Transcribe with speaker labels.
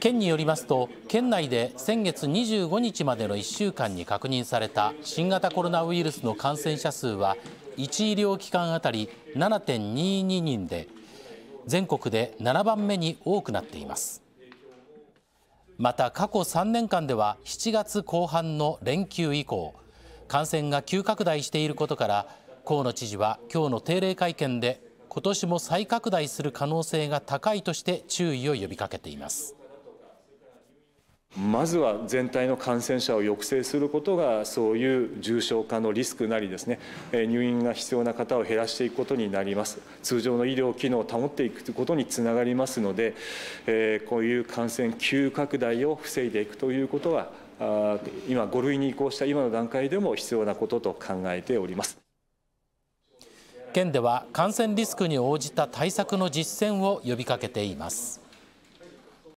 Speaker 1: 県によりますと県内で先月25日までの1週間に確認された新型コロナウイルスの感染者数は1医療機関あたり7.22人で全国で7番目に多くなっていますまた過去3年間では7月後半の連休以降感染が急拡大していることから河野知事は今日の定例会見で今年も再拡大する可能性が高いとして注意を呼びかけています。
Speaker 2: まずは全体の感染者を抑制することがそういう重症化のリスクなりですね入院が必要な方を減らしていくことになります通常の医療機能を保っていくことにつながりますのでこういう感染急拡大を防いでいくということは今5類に移行した今の段階でも必要なことと考えております
Speaker 1: 県では感染リスクに応じた対策の実践を呼びかけています